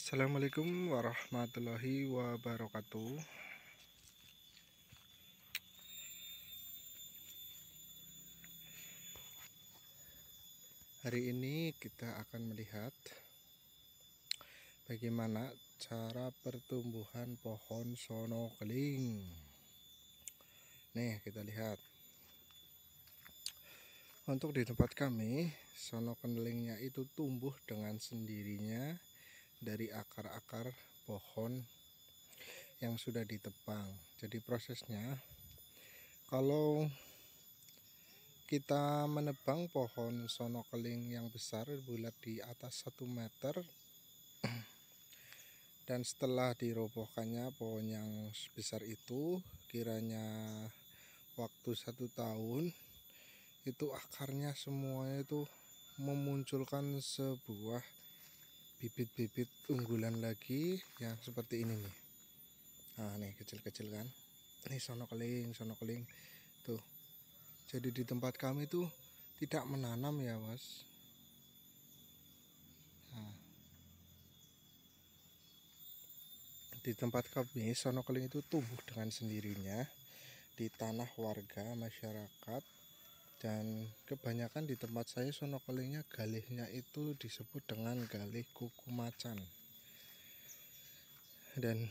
Assalamualaikum warahmatullahi wabarakatuh Hari ini kita akan melihat Bagaimana cara pertumbuhan pohon sono keling Nih kita lihat Untuk di tempat kami Sono kelingnya itu tumbuh dengan sendirinya dari akar-akar pohon yang sudah ditebang jadi prosesnya kalau kita menebang pohon sonokeling yang besar bulat di atas 1 meter dan setelah dirobohkannya pohon yang besar itu kiranya waktu satu tahun itu akarnya semuanya itu memunculkan sebuah bibit-bibit unggulan lagi yang seperti ini nih nah nih kecil-kecil kan ini sono keling sono keling tuh jadi di tempat kami tuh tidak menanam ya mas ah. di tempat kami sono keling itu tumbuh dengan sendirinya di tanah warga masyarakat dan kebanyakan di tempat saya sonokelingnya galihnya itu disebut dengan galih kuku macan dan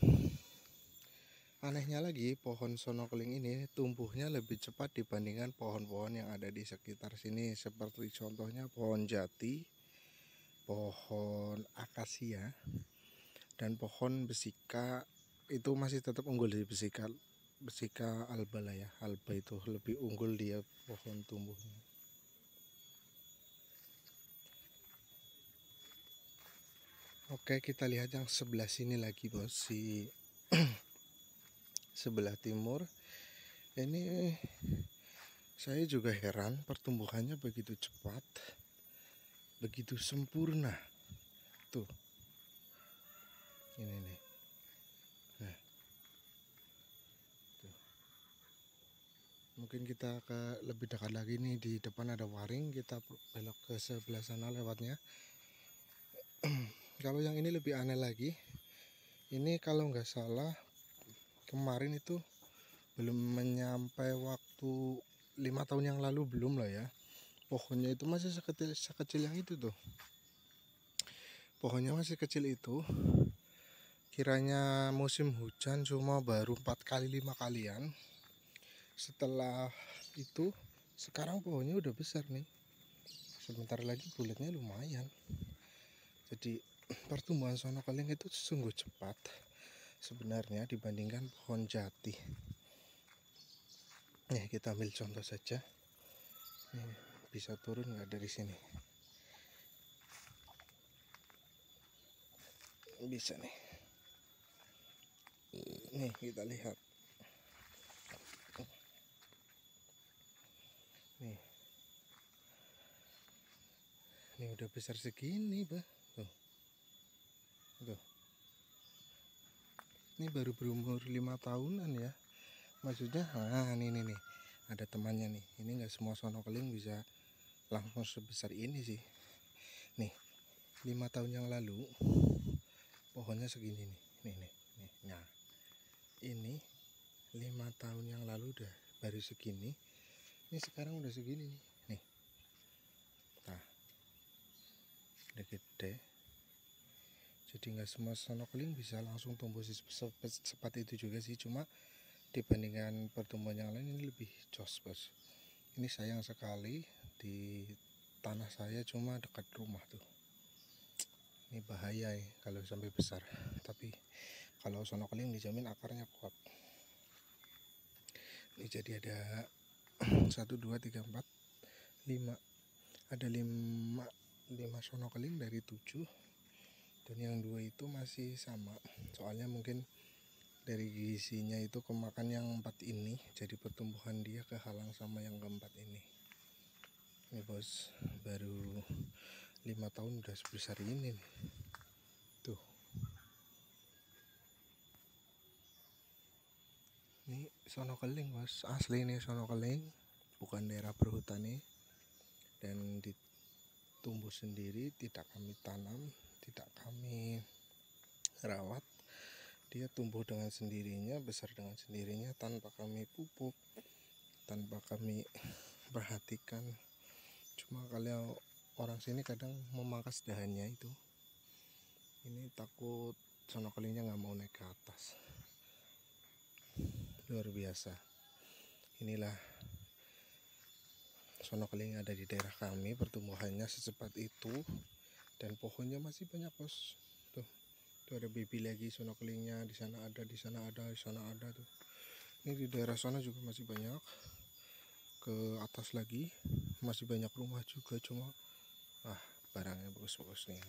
anehnya lagi pohon sonokeling ini tumbuhnya lebih cepat dibandingkan pohon-pohon yang ada di sekitar sini seperti contohnya pohon jati pohon akasia dan pohon besika itu masih tetap unggul di besika besika alba lah ya alba itu lebih unggul dia pohon tumbuhnya oke kita lihat yang sebelah sini lagi bos si sebelah timur ini saya juga heran pertumbuhannya begitu cepat begitu sempurna tuh ini nih mungkin kita ke lebih dekat lagi nih di depan ada waring kita belok ke sebelah sana lewatnya kalau yang ini lebih aneh lagi ini kalau nggak salah kemarin itu belum menyampai waktu lima tahun yang lalu belum lah ya pohonnya itu masih sekecil sekecil yang itu tuh pohonnya masih kecil itu kiranya musim hujan cuma baru empat kali lima kalian setelah itu sekarang pohonnya udah besar nih sebentar lagi bulatnya lumayan jadi pertumbuhan sono keling itu sungguh cepat sebenarnya dibandingkan pohon jati nih kita ambil contoh saja nih, bisa turun nggak dari sini bisa nih nih kita lihat udah besar segini bah tuh tuh ini baru berumur lima tahunan ya maksudnya nah ini nih, nih ada temannya nih ini enggak semua sonokeling bisa langsung sebesar ini sih nih lima tahun yang lalu pohonnya segini nih nih nih, nih. nah ini lima tahun yang lalu udah baru segini ini sekarang udah segini nih ada gede jadi nggak semua snorkeling bisa langsung tumbuh secepat itu juga sih cuma dibandingkan pertumbuhan yang lain ini lebih jos bos ini sayang sekali di tanah saya cuma dekat rumah tuh ini bahaya ya kalau sampai besar tapi kalau snorkeling dijamin akarnya kuat ini jadi ada satu dua tiga empat lima ada lima 5 keling dari 7 dan yang dua itu masih sama soalnya mungkin dari gizinya itu kemakan yang empat ini jadi pertumbuhan dia kehalang sama yang keempat ini ini bos baru lima tahun udah sebesar ini nih tuh ini sono keling bos asli ini sono keling bukan daerah perhutani dan di tumbuh sendiri tidak kami tanam tidak kami rawat dia tumbuh dengan sendirinya besar dengan sendirinya tanpa kami pupuk tanpa kami perhatikan cuma kalau orang sini kadang memangkas dahannya itu ini takut sono kalinya nggak mau naik ke atas luar biasa inilah sonokeling yang ada di daerah kami pertumbuhannya secepat itu dan pohonnya masih banyak bos tuh tuh ada baby lagi sonokelingnya di sana ada di sana ada di sana ada tuh ini di daerah sana juga masih banyak ke atas lagi masih banyak rumah juga cuma ah barangnya bagus-bagus nih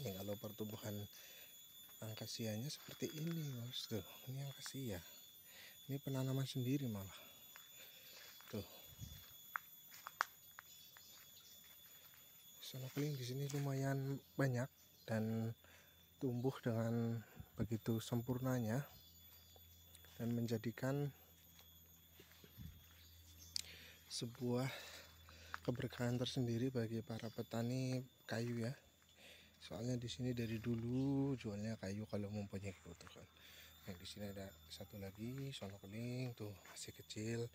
ini kalau pertumbuhan angkasianya seperti ini bos tuh ini angkasia ini penanaman sendiri malah tuh snorkeling di sini lumayan banyak dan tumbuh dengan begitu sempurnanya dan menjadikan sebuah keberkahan tersendiri bagi para petani kayu ya soalnya di sini dari dulu jualnya kayu kalau mempunyai kebutuhan yang di sini ada satu lagi sono keling tuh masih kecil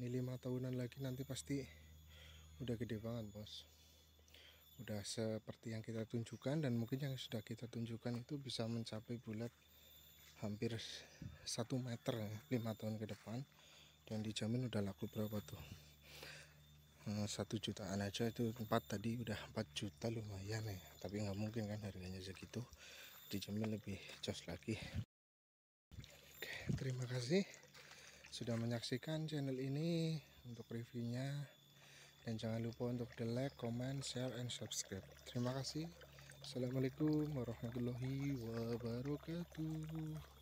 ini lima tahunan lagi nanti pasti udah gede banget bos udah seperti yang kita tunjukkan dan mungkin yang sudah kita tunjukkan itu bisa mencapai bulat hampir 1 meter ya, lima tahun ke depan dan dijamin udah laku berapa tuh eh, satu jutaan aja itu empat tadi udah 4 juta lumayan ya tapi nggak mungkin kan harganya segitu dijamin lebih jos lagi oke terima kasih sudah menyaksikan channel ini untuk reviewnya dan jangan lupa untuk di like, comment, share, and subscribe. Terima kasih. Assalamualaikum warahmatullahi wabarakatuh.